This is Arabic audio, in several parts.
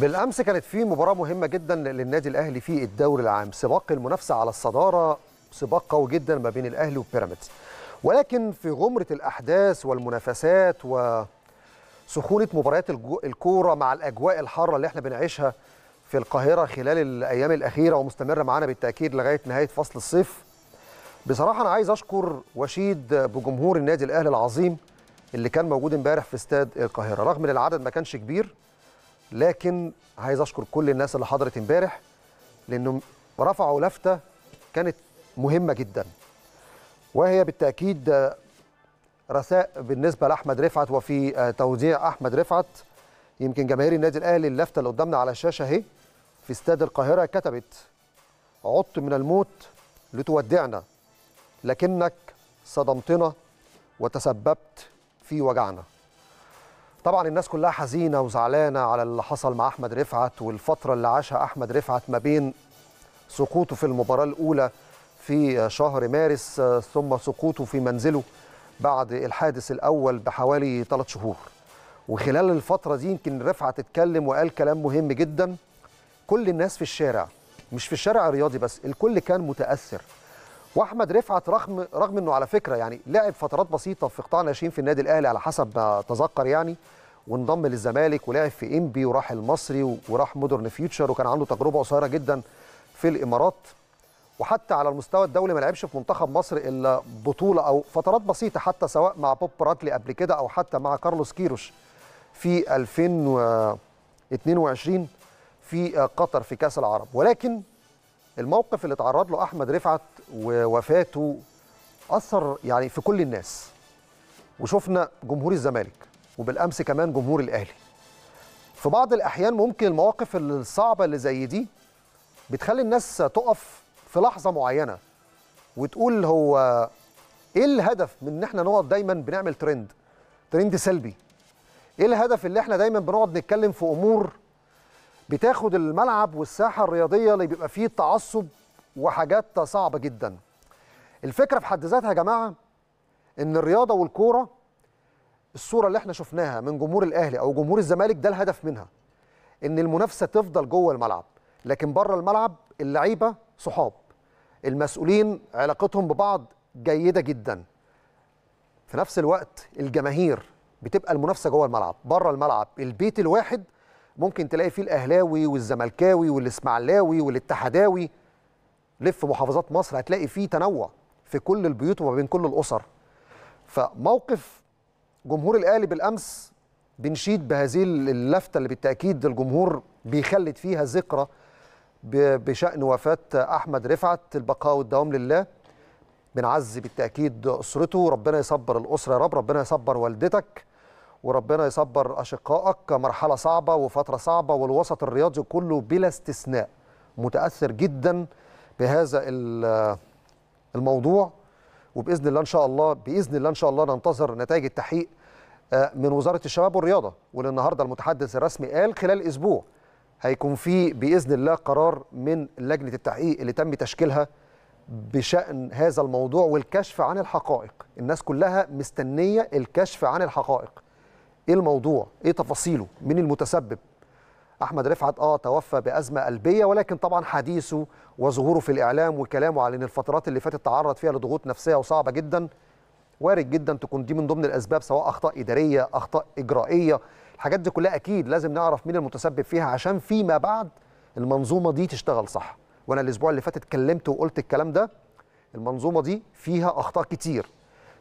بالامس كانت في مباراه مهمه جدا للنادي الاهلي في الدوري العام سباق المنافسه على الصداره سباق قوي جدا ما بين الاهلي وبيراميدز ولكن في غمره الاحداث والمنافسات وسخونه مباريات الكوره مع الاجواء الحاره اللي احنا بنعيشها في القاهره خلال الايام الاخيره ومستمره معانا بالتاكيد لغايه نهايه فصل الصيف بصراحه انا عايز اشكر وشيد بجمهور النادي الاهلي العظيم اللي كان موجود امبارح في استاد القاهره رغم ان العدد ما كانش كبير لكن عايز اشكر كل الناس اللي حضرت امبارح لانهم رفعوا لافته كانت مهمه جدا وهي بالتاكيد رثاء بالنسبه لاحمد رفعت وفي توزيع احمد رفعت يمكن جماهير النادي الاهلي اللافته اللي قدامنا على الشاشه اهي في استاد القاهره كتبت عدت من الموت لتودعنا لكنك صدمتنا وتسببت في وجعنا طبعا الناس كلها حزينه وزعلانه على اللي حصل مع احمد رفعت والفتره اللي عاشها احمد رفعت ما بين سقوطه في المباراه الاولى في شهر مارس آه، ثم سقوطه في منزله بعد الحادث الاول بحوالي ثلاث شهور وخلال الفتره دي يمكن رفعت اتكلم وقال كلام مهم جدا كل الناس في الشارع مش في الشارع الرياضي بس الكل كان متاثر واحمد رفعت رغم رغم انه على فكره يعني لعب فترات بسيطه في قطاع ناشئين في النادي الاهلي على حسب ما اتذكر يعني وانضم للزمالك ولعب في انبي وراح المصري وراح مودرن فيوتشر وكان عنده تجربه قصيره جدا في الامارات وحتى على المستوى الدولي ما لعبش في منتخب مصر الا بطوله او فترات بسيطه حتى سواء مع بوب براتلي قبل كده او حتى مع كارلوس كيروش في 2022 في قطر في كاس العرب ولكن الموقف اللي تعرض له احمد رفعت ووفاته اثر يعني في كل الناس وشفنا جمهور الزمالك وبالامس كمان جمهور الاهلي في بعض الاحيان ممكن المواقف الصعبه اللي زي دي بتخلي الناس تقف في لحظه معينه وتقول هو ايه الهدف من ان احنا نقعد دايما بنعمل ترند ترند سلبي ايه الهدف اللي احنا دايما بنقعد نتكلم في امور بتاخد الملعب والساحه الرياضيه اللي بيبقى فيه تعصب وحاجات صعبه جدا الفكره في حد ذاتها يا جماعه ان الرياضه والكوره الصوره اللي احنا شفناها من جمهور الاهلي او جمهور الزمالك ده الهدف منها ان المنافسه تفضل جوه الملعب لكن بره الملعب اللعيبه صحاب المسؤولين علاقتهم ببعض جيده جدا في نفس الوقت الجماهير بتبقى المنافسه جوه الملعب بره الملعب البيت الواحد ممكن تلاقي فيه الاهلاوي والزملكاوي والاسماعلاوي والاتحداوي لف محافظات مصر هتلاقي فيه تنوع في كل البيوت وما بين كل الاسر فموقف جمهور الاهلي بالامس بنشيد بهذه اللفته اللي بالتاكيد الجمهور بيخلد فيها ذكرى بشان وفاه احمد رفعت البقاء والدوام لله بنعزي بالتاكيد اسرته ربنا يصبر الاسره يا رب ربنا يصبر والدتك وربنا يصبر أشقائك كمرحلة صعبة وفترة صعبة والوسط الرياضي كله بلا استثناء متأثر جدا بهذا الموضوع وبإذن الله إن شاء الله بإذن الله إن شاء الله ننتظر نتائج التحقيق آه، من وزارة الشباب والرياضة وللنهارده المتحدث الرسمي قال خلال أسبوع هيكون في بإذن الله قرار من لجنة التحقيق اللي تم تشكيلها بشأن هذا الموضوع والكشف عن الحقائق الناس كلها مستنية الكشف عن الحقائق ايه الموضوع ايه تفاصيله مين المتسبب احمد رفعت اه توفى بازمه قلبيه ولكن طبعا حديثه وظهوره في الاعلام وكلامه على ان الفترات اللي فاتت تعرض فيها لضغوط نفسيه وصعبه جدا وارد جدا تكون دي من ضمن الاسباب سواء اخطاء اداريه اخطاء اجرائيه الحاجات دي كلها اكيد لازم نعرف مين المتسبب فيها عشان فيما بعد المنظومه دي تشتغل صح وانا الاسبوع اللي فات اتكلمت وقلت الكلام ده المنظومه دي فيها اخطاء كتير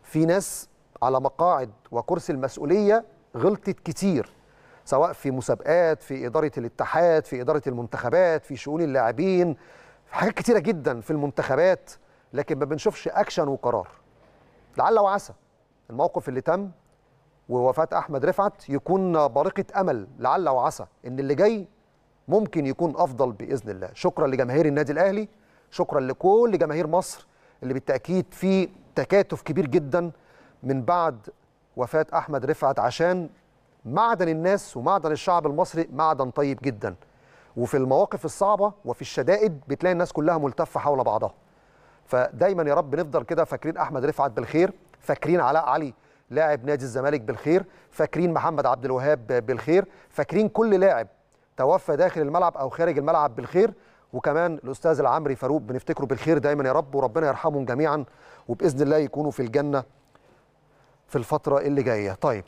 في ناس على مقاعد وكرسي المسؤوليه غلطت كتير سواء في مسابقات في إدارة الاتحاد في إدارة المنتخبات في شؤون اللاعبين في حاجات كتيرة جدا في المنتخبات لكن ما بنشوفش أكشن وقرار لعل وعسى الموقف اللي تم ووفاة أحمد رفعت يكون بارقة أمل لعل وعسى إن اللي جاي ممكن يكون أفضل بإذن الله شكرا لجماهير النادي الأهلي شكرا لكل جماهير مصر اللي بالتأكيد في تكاتف كبير جدا من بعد وفاة أحمد رفعت عشان معدن الناس ومعدن الشعب المصري معدن طيب جدا وفي المواقف الصعبة وفي الشدائد بتلاقي الناس كلها ملتفة حول بعضها فدايما يا رب نفضل كده فاكرين أحمد رفعت بالخير فاكرين علاء علي لاعب نادي الزمالك بالخير فاكرين محمد عبد الوهاب بالخير فاكرين كل لاعب توفى داخل الملعب أو خارج الملعب بالخير وكمان الأستاذ العمري فاروق بنفتكره بالخير دايما يا رب وربنا يرحمهم جميعا وبإذن الله يكونوا في الجنة في الفترة اللي جاية طيب